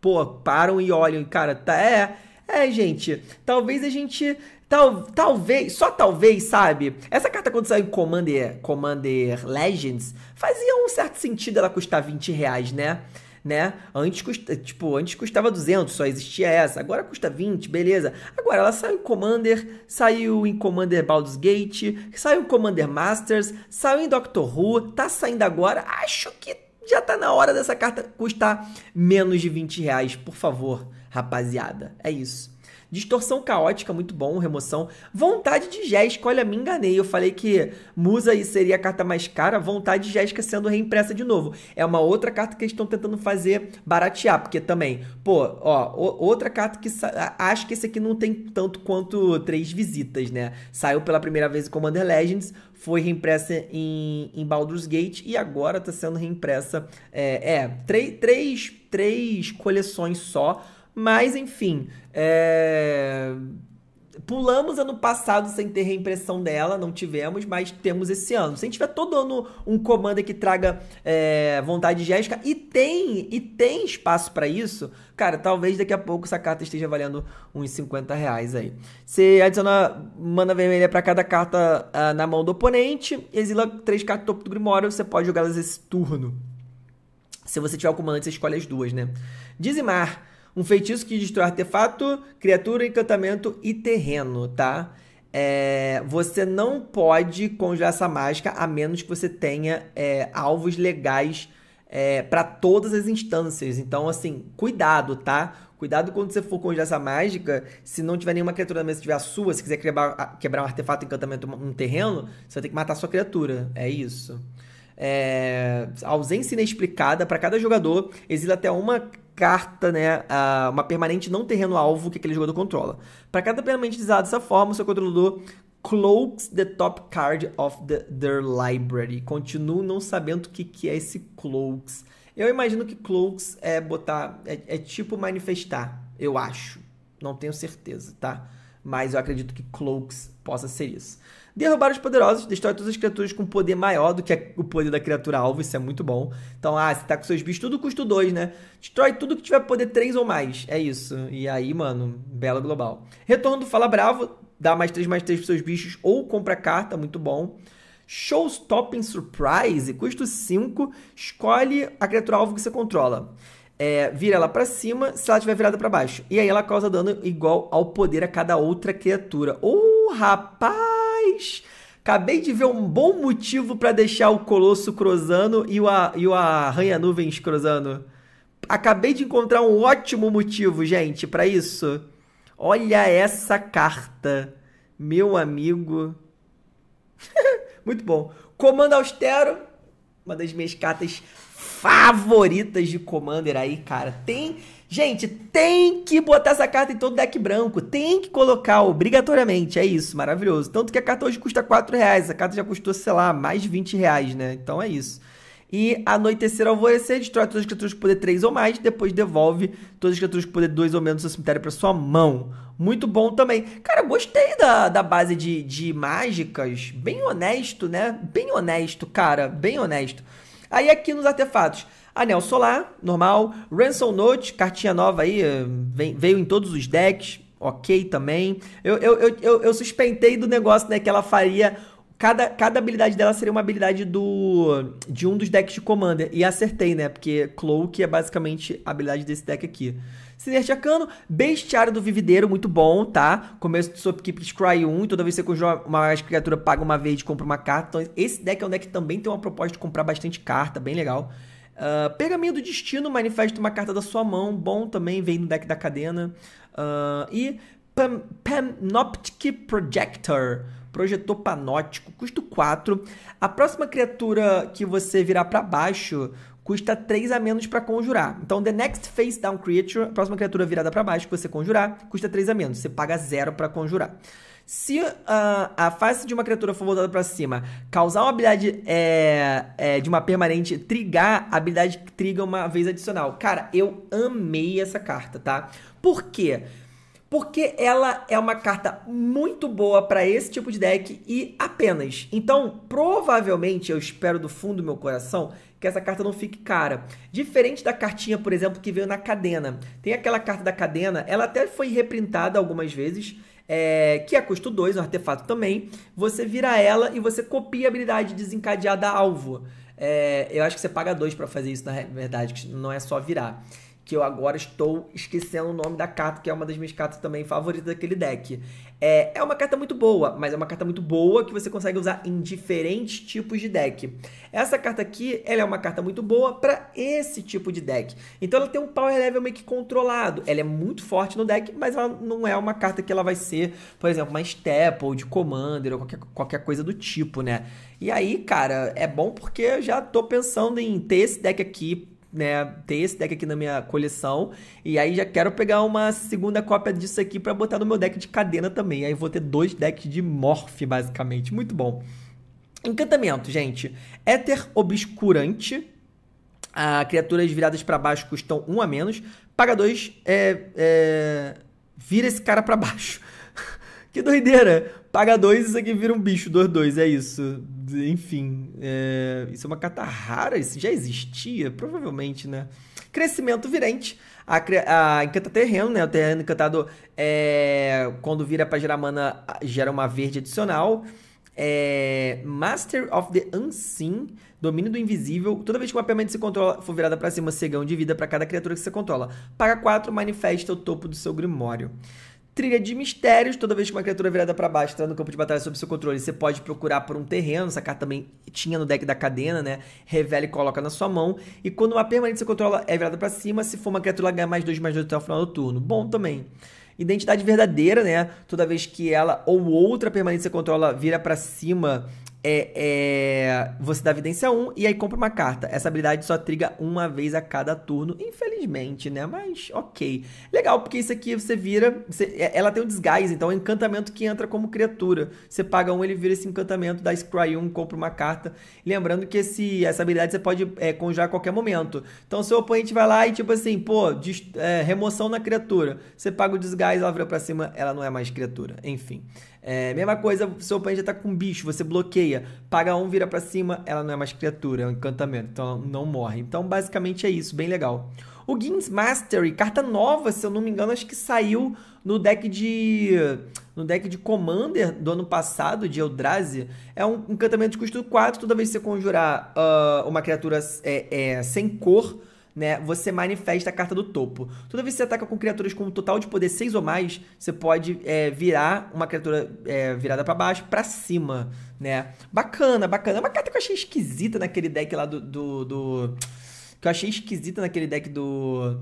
pô, param e olham. Cara, tá... É... É, gente, talvez a gente Tal, talvez, só talvez, sabe? Essa carta quando saiu em Commander, Commander Legends, fazia um certo sentido ela custar 20 reais, né? né? Antes, custa, tipo, antes custava 200, só existia essa. Agora custa 20, beleza. Agora ela saiu em Commander, saiu em Commander Baldur's Gate, saiu em Commander Masters, saiu em Doctor Who, tá saindo agora. Acho que já tá na hora dessa carta custar menos de 20 reais, por favor, rapaziada. É isso. Distorção caótica, muito bom, remoção. Vontade de Jéssica, olha, me enganei. Eu falei que Musa aí seria a carta mais cara. Vontade de Jéssica é sendo reimpressa de novo. É uma outra carta que eles estão tentando fazer baratear, porque também, pô, ó, outra carta que acho que esse aqui não tem tanto quanto três visitas, né? Saiu pela primeira vez em Commander Legends, foi reimpressa em, em Baldur's Gate e agora tá sendo reimpressa. É, é três, três, três coleções só mas, enfim. É... Pulamos ano passado sem ter reimpressão dela, não tivemos, mas temos esse ano. Se a gente tiver todo ano um comando que traga é, vontade Jéssica, e tem, e tem espaço para isso, cara, talvez daqui a pouco essa carta esteja valendo uns 50 reais aí. Você adiciona mana vermelha para cada carta uh, na mão do oponente, exila três cartas topo do Grimório, você pode jogá-las esse turno. Se você tiver o comandante, você escolhe as duas, né? Dizimar. Um feitiço que destrói artefato, criatura, encantamento e terreno, tá? É, você não pode conjurar essa mágica a menos que você tenha é, alvos legais é, para todas as instâncias. Então, assim, cuidado, tá? Cuidado quando você for conjurar essa mágica. Se não tiver nenhuma criatura na mesa, se tiver a sua, se quiser quebrar, quebrar um artefato, encantamento, um terreno, você vai ter que matar a sua criatura. É isso. É, ausência inexplicada para cada jogador exila até uma carta, né, a uma permanente não terreno alvo que aquele jogador controla. Para cada permanente desada dessa forma, o seu controlador cloaks the top card of the, their library. Continuo não sabendo o que, que é esse cloaks. Eu imagino que cloaks é botar, é, é tipo manifestar, eu acho. Não tenho certeza, tá? mas eu acredito que Cloaks possa ser isso. Derrubar os poderosos, destrói todas as criaturas com poder maior do que o poder da criatura alvo, isso é muito bom. Então, ah, você tá com seus bichos, tudo custo 2, né? Destrói tudo que tiver poder 3 ou mais, é isso. E aí, mano, bela global. Retorno do Fala Bravo, dá mais 3, mais 3 pros seus bichos, ou compra carta, muito bom. Showstopping Surprise, custo 5, escolhe a criatura alvo que você controla é, vira ela para cima se ela estiver virada para baixo. E aí ela causa dano igual ao poder a cada outra criatura. Ô, oh, rapaz! Acabei de ver um bom motivo para deixar o Colosso cruzando e o, e o Arranha Nuvens cruzando Acabei de encontrar um ótimo motivo, gente, para isso. Olha essa carta, meu amigo. [LAUGHS] Muito bom. Comando austero, uma das minhas cartas favoritas de Commander aí, cara. Tem. Gente, tem que botar essa carta em todo deck branco. Tem que colocar obrigatoriamente. É isso, maravilhoso. Tanto que a carta hoje custa 4 reais. A carta já custou, sei lá, mais 20 reais, né? Então é isso. E anoitecer alvorecer, destrói todas as criaturas com poder 3 ou mais, depois devolve todas as criaturas com poder 2 ou menos do seu cemitério para sua mão. Muito bom também. Cara, gostei da, da base de, de mágicas. Bem honesto, né? Bem honesto, cara. Bem honesto. Aí aqui nos artefatos, anel solar, normal, Ransom Note, cartinha nova aí, eh, veio em todos os decks, ok também. Eu, eu, eu, eu, eu suspeitei do negócio, né, que ela faria... Cada, cada habilidade dela seria uma habilidade do de um dos decks de Commander. E acertei, né? Porque Cloak é basicamente a habilidade desse deck aqui. Cano, Bestiário do Vivideiro, muito bom, tá? Começo do Sopkeep Scry 1, toda vez que você conjura uma criatura, paga uma vez e compra uma carta. Então, esse deck é um deck que também tem uma proposta de comprar bastante carta, bem legal. Uh, Pergaminho do Destino, manifesta uma carta da sua mão, bom também, vem no deck da cadena. Uh, e Panoptic Projector, projetor panóptico, custo 4. A próxima criatura que você virar para baixo, custa 3 a menos para conjurar. Então, the next face down creature, a próxima criatura virada para baixo que você conjurar, custa 3 a menos. Você paga 0 para conjurar. Se uh, a face de uma criatura for voltada para cima, causar uma habilidade é, é, de uma permanente trigar, a habilidade triga uma vez adicional. Cara, eu amei essa carta, tá? Por quê? Porque ela é uma carta muito boa para esse tipo de deck e apenas. Então, provavelmente, eu espero do fundo do meu coração que essa carta não fique cara. Diferente da cartinha, por exemplo, que veio na cadena. Tem aquela carta da cadena, ela até foi reprintada algumas vezes, é, que é custo 2, um artefato também. Você vira ela e você copia a habilidade desencadeada alvo. É, eu acho que você paga 2 para fazer isso, na verdade, que não é só virar que eu agora estou esquecendo o nome da carta, que é uma das minhas cartas também favoritas daquele deck. É, é uma carta muito boa, mas é uma carta muito boa que você consegue usar em diferentes tipos de deck. Essa carta aqui, ela é uma carta muito boa para esse tipo de deck. Então ela tem um power level meio que controlado. Ela é muito forte no deck, mas ela não é uma carta que ela vai ser, por exemplo, uma step ou de commander ou qualquer, qualquer coisa do tipo, né? E aí, cara, é bom porque eu já tô pensando em ter esse deck aqui né, tem esse deck aqui na minha coleção. E aí já quero pegar uma segunda cópia disso aqui para botar no meu deck de cadena também. Aí vou ter dois decks de Morph, basicamente. Muito bom. Encantamento, gente. Éter Obscurante. Ah, criaturas viradas para baixo custam 1 um a menos. Paga 2, é, é, vira esse cara para [LAUGHS] baixo. Que doideira! Paga dois, isso aqui vira um bicho, dois dois, é isso. Enfim, é... isso é uma carta rara, isso já existia? Provavelmente, né? Crescimento virente. A, a encanta terreno, né? O terreno encantado é... Quando vira pra gerar mana, gera uma verde adicional. É... Master of the Unseen, domínio do invisível. Toda vez que o permanente se controla, for virada para cima, cegão de vida para cada criatura que você controla. Paga 4, manifesta o topo do seu grimório. Trilha de mistérios, toda vez que uma criatura é virada para baixo está no campo de batalha sob seu controle, você pode procurar por um terreno, essa carta também tinha no deck da cadena, né? Revela e coloca na sua mão. E quando uma permanente você controla é virada para cima, se for uma criatura, ela ganha mais 2, mais 2 até o final do turno. Bom também. Identidade verdadeira, né? Toda vez que ela ou outra permanente você controla vira para cima é, é, você dá evidência 1 e aí compra uma carta. Essa habilidade só triga uma vez a cada turno, infelizmente, né? Mas ok. Legal, porque isso aqui você vira. Você, é, ela tem um desgaste, então é um encantamento que entra como criatura. Você paga um, ele vira esse encantamento, dá Scry 1, compra uma carta. Lembrando que esse, essa habilidade você pode é, conjurar a qualquer momento. Então seu oponente vai lá e tipo assim, pô, é, remoção na criatura. Você paga o desgaste, ela vira pra cima, ela não é mais criatura. Enfim. É, mesma coisa, seu oponente tá com um bicho, você bloqueia, paga um, vira para cima, ela não é mais criatura, é um encantamento, então ela não morre. Então, basicamente é isso, bem legal. O Games Mastery, carta nova, se eu não me engano, acho que saiu no deck de no deck de Commander do ano passado, de Eldrazi. É um encantamento de custo 4, toda vez que você conjurar uh, uma criatura é, é, sem cor, né, você manifesta a carta do topo. Toda vez que você ataca com criaturas com um total de poder 6 ou mais, você pode é, virar uma criatura é, virada para baixo, para cima, né? Bacana, bacana. É uma carta que eu achei esquisita naquele deck lá do, do, do... Que eu achei esquisita naquele deck do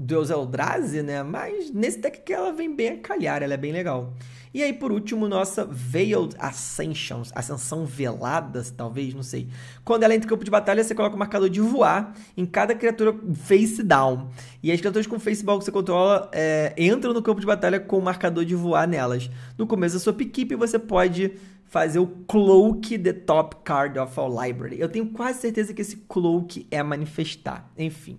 Deus Eldrazi, né? Mas nesse deck que ela vem bem a calhar, ela é bem legal. E aí, por último, nossa Veiled Ascension, Ascensão Veladas, talvez, não sei. Quando ela entra em campo de batalha, você coloca o marcador de voar em cada criatura face down. E as criaturas com face ball que você controla é, entram no campo de batalha com o marcador de voar nelas. No começo da sua pick você pode fazer o Cloak the Top Card of our Library. Eu tenho quase certeza que esse Cloak é manifestar. Enfim.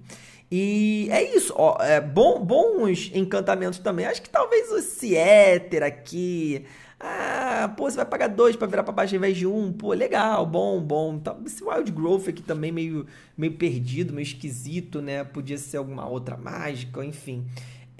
E é isso, ó, é, bom, bons encantamentos também. Acho que talvez o Cieter aqui. Ah, pô, você vai pagar dois para virar pra baixo ao invés de um. Pô, legal, bom, bom. Então, esse Wild Growth aqui também meio, meio perdido, meio esquisito, né? Podia ser alguma outra mágica, enfim.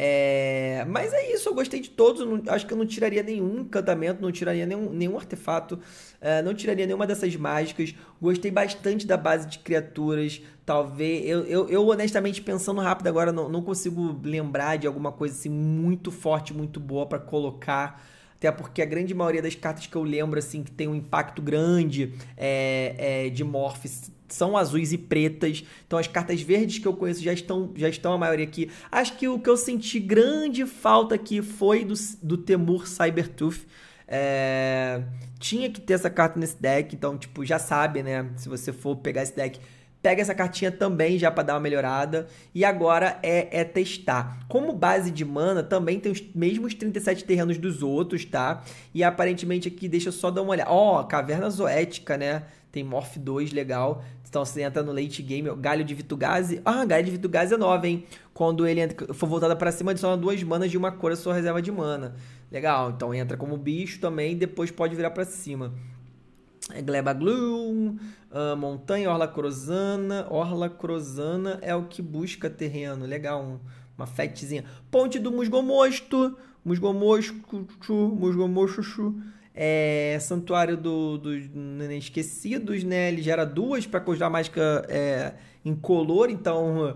É, mas é isso, eu gostei de todos. Não, acho que eu não tiraria nenhum encantamento, não tiraria nenhum, nenhum artefato, uh, não tiraria nenhuma dessas mágicas. Gostei bastante da base de criaturas. Talvez. Eu, eu, eu honestamente, pensando rápido agora, não, não, consigo lembrar de alguma coisa assim muito forte, muito boa para colocar. Até porque a grande maioria das cartas que eu lembro, assim, que tem um impacto grande é, é, de Morphs são azuis e pretas. Então as cartas verdes que eu conheço já estão, já estão a maioria aqui. Acho que o que eu senti grande falta aqui foi do, do Temur Cybertooth. É... Tinha que ter essa carta nesse deck, então, tipo, já sabe, né? Se você for pegar esse deck, pega essa cartinha também já para dar uma melhorada. E agora é, é, testar. Como base de mana, também tem os mesmos 37 terrenos dos outros, tá? E aparentemente aqui, deixa eu só dar uma olhada. Ó, oh, Caverna Zoética, né? tem Morph 2 legal. Então você entra no late game, galho de Vitugazi. Ah, galho de Vitugazi é nova, hein? Quando ele entra, for voltada para cima, adiciona duas manas de uma cor à sua reserva de mana. Legal, então entra como bicho também, depois pode virar para cima. É Gleba Gloom, uh, Montanha, Orla Crozana. Orla Crozana é o que busca terreno. Legal, um, uma fetzinha. Ponte do Musgomosto. Musgomosto, musgomosto é, Santuário dos do, Neném Esquecidos, né? Ele gera duas para conjurar mágica é, incolor, então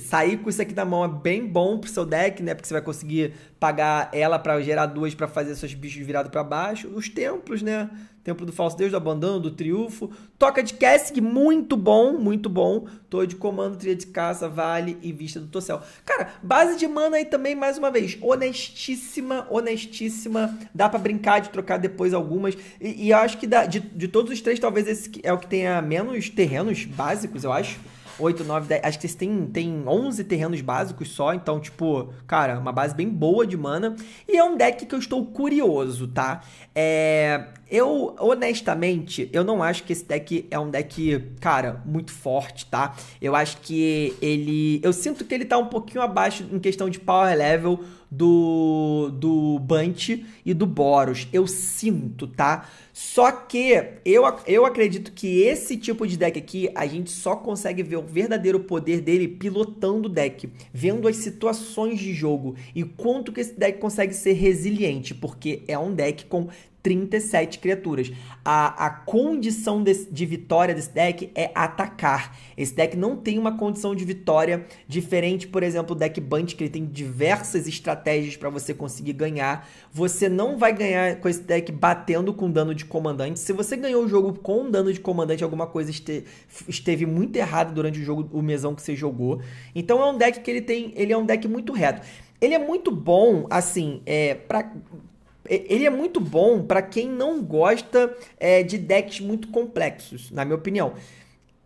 sair com isso aqui na mão é bem bom pro seu deck, né? Porque você vai conseguir pagar ela para gerar duas para fazer seus bichos virados para baixo. Os templos, né? Templo do Falso Deus, do Abandono, do Triunfo. Toca de Cassic, muito bom, muito bom. tô de Comando, Tria de Caça, Vale e Vista do Torcel. Cara, base de mana aí também, mais uma vez. Honestíssima, honestíssima. Dá para brincar de trocar depois algumas. E, e acho que dá, de, de todos os três, talvez esse é o que tenha menos terrenos básicos, eu acho. 8, 9, 10. Acho que vocês têm, têm 11 terrenos básicos só. Então, tipo, cara, uma base bem boa de mana. E é um deck que eu estou curioso, tá? É. Eu, honestamente, eu não acho que esse deck é um deck, cara, muito forte, tá? Eu acho que ele. Eu sinto que ele tá um pouquinho abaixo em questão de power level do. do Bunch e do Boros. Eu sinto, tá? Só que eu, eu acredito que esse tipo de deck aqui, a gente só consegue ver o verdadeiro poder dele pilotando o deck, vendo as situações de jogo e quanto que esse deck consegue ser resiliente, porque é um deck com 37 criaturas. A, a condição de, de, vitória desse deck é atacar. Esse deck não tem uma condição de vitória diferente, por exemplo, do deck Bunch, que ele tem diversas estratégias para você conseguir ganhar. Você não vai ganhar com esse deck batendo com dano de comandante. Se você ganhou o jogo com dano de comandante, alguma coisa este, esteve muito errada durante o jogo, o mesão que você jogou. Então é um deck que ele tem, ele é um deck muito reto. Ele é muito bom, assim, é, pra, ele é muito bom para quem não gosta é, de decks muito complexos, na minha opinião.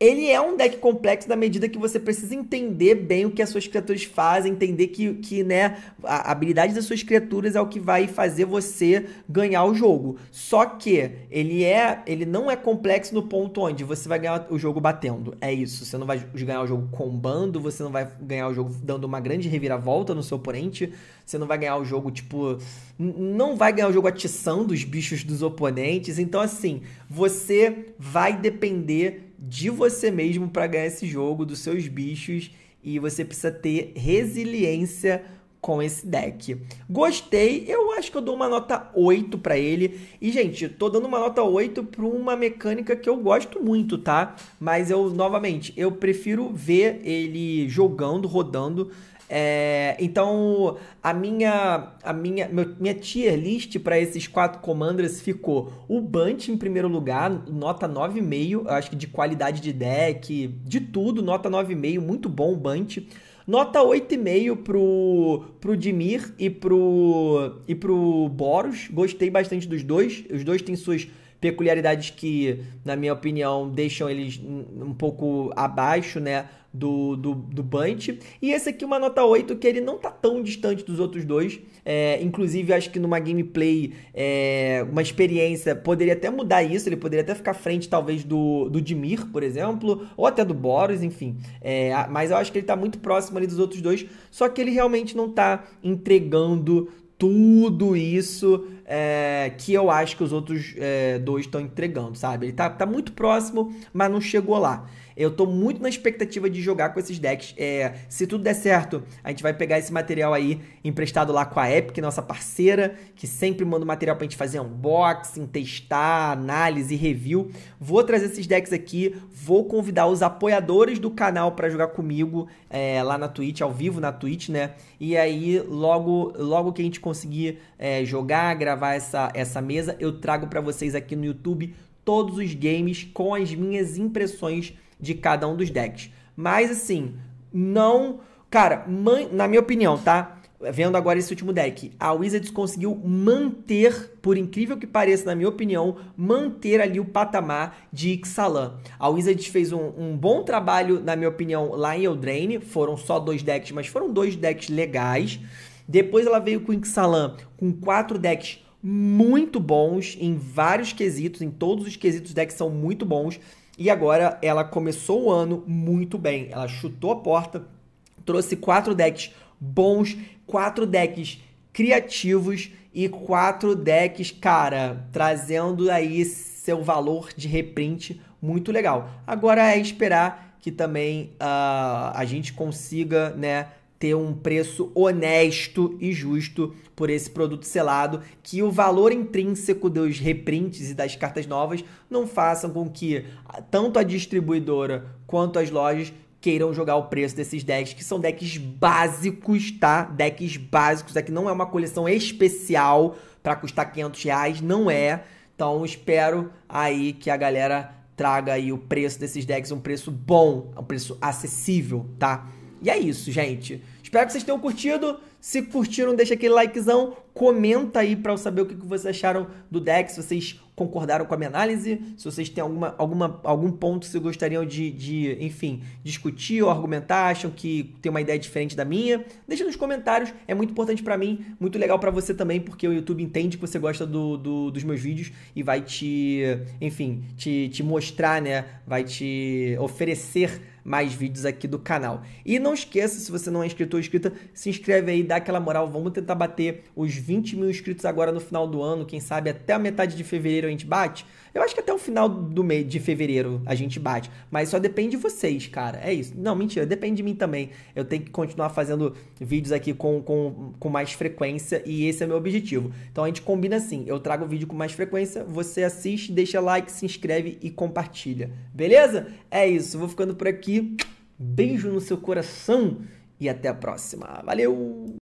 Ele é um deck complexo na medida que você precisa entender bem o que as suas criaturas fazem, entender que, que né, a habilidade das suas criaturas é o que vai fazer você ganhar o jogo. Só que ele é, ele não é complexo no ponto onde você vai ganhar o jogo batendo. É isso. Você não vai ganhar o jogo combando, você não vai ganhar o jogo dando uma grande reviravolta no seu oponente, você não vai ganhar o jogo tipo, não vai ganhar o jogo atiçando os bichos dos oponentes. Então assim, você vai depender de você mesmo para ganhar esse jogo, dos seus bichos, e você precisa ter resiliência com esse deck. Gostei, eu acho que eu dou uma nota 8 para ele. E gente, tô dando uma nota 8 para uma mecânica que eu gosto muito, tá? Mas eu novamente, eu prefiro ver ele jogando, rodando é, então, a minha a minha, meu, minha tier list para esses quatro commanders ficou o Bunt em primeiro lugar, nota 9,5, acho que de qualidade de deck, de tudo, nota 9,5, muito bom o Bunt. Nota 8,5 pro, pro Dimir e pro, e pro Boros. Gostei bastante dos dois. Os dois têm suas peculiaridades que, na minha opinião, deixam eles um pouco abaixo, né? Do, do, do Bunch. E esse aqui, uma nota 8, que ele não tá tão distante dos outros dois. É, inclusive, acho que numa gameplay, é, uma experiência, poderia até mudar isso. Ele poderia até ficar à frente, talvez, do, do Dimir, por exemplo, ou até do boris enfim. É, mas eu acho que ele tá muito próximo ali dos outros dois. Só que ele realmente não tá entregando tudo isso é, que eu acho que os outros é, dois estão entregando, sabe? Ele tá, tá muito próximo, mas não chegou lá. Eu tô muito na expectativa de jogar com esses decks. É, se tudo der certo, a gente vai pegar esse material aí emprestado lá com a Epic, nossa parceira, que sempre manda material pra gente fazer unboxing, testar, análise, review. Vou trazer esses decks aqui, vou convidar os apoiadores do canal para jogar comigo é, lá na Twitch, ao vivo na Twitch, né? E aí, logo, logo que a gente conseguir é, jogar, gravar, gravar essa, essa mesa, eu trago para vocês aqui no YouTube todos os games com as minhas impressões de cada um dos decks. Mas assim, não. Cara, man... na minha opinião, tá? Vendo agora esse último deck, a Wizards conseguiu manter, por incrível que pareça, na minha opinião, manter ali o patamar de Ixalan. A Wizards fez um, um bom trabalho, na minha opinião, lá em Eldraine. Foram só dois decks, mas foram dois decks legais. Depois ela veio com Ixalan com quatro decks muito bons em vários quesitos, em todos os quesitos decks são muito bons. E agora ela começou o ano muito bem. Ela chutou a porta, trouxe quatro decks bons, quatro decks criativos e quatro decks, cara, trazendo aí seu valor de reprint muito legal. Agora é esperar que também uh, a gente consiga, né, ter um preço honesto e justo por esse produto selado, que o valor intrínseco dos reprints e das cartas novas não façam com que tanto a distribuidora quanto as lojas queiram jogar o preço desses decks, que são decks básicos, tá? Decks básicos, é que não é uma coleção especial para custar 500 reais, não é. Então espero aí que a galera traga aí o preço desses decks, um preço bom, um preço acessível, tá? E é isso, gente. Espero que vocês tenham curtido. Se curtiram, deixa aquele likezão, comenta aí para eu saber o que vocês acharam do deck, se vocês concordaram com a minha análise, se vocês têm alguma, alguma, algum ponto que vocês gostariam de, de, enfim, discutir ou argumentar, acham que tem uma ideia diferente da minha, deixa nos comentários, é muito importante para mim, muito legal para você também, porque o YouTube entende que você gosta do, do, dos meus vídeos e vai te, enfim, te, te mostrar, né, vai te oferecer mais vídeos aqui do canal. E não esqueça, se você não é inscrito ou inscrita, se inscreve aí, dá aquela moral. Vamos tentar bater os 20 mil inscritos agora no final do ano. Quem sabe até a metade de fevereiro a gente bate. Eu acho que até o final do mês de fevereiro a gente bate. Mas só depende de vocês, cara. É isso. Não, mentira, depende de mim também. Eu tenho que continuar fazendo vídeos aqui com, com, com mais frequência e esse é meu objetivo. Então a gente combina assim: eu trago o vídeo com mais frequência, você assiste, deixa like, se inscreve e compartilha. Beleza? É isso. Vou ficando por aqui. Beijo no seu coração e até a próxima. Valeu!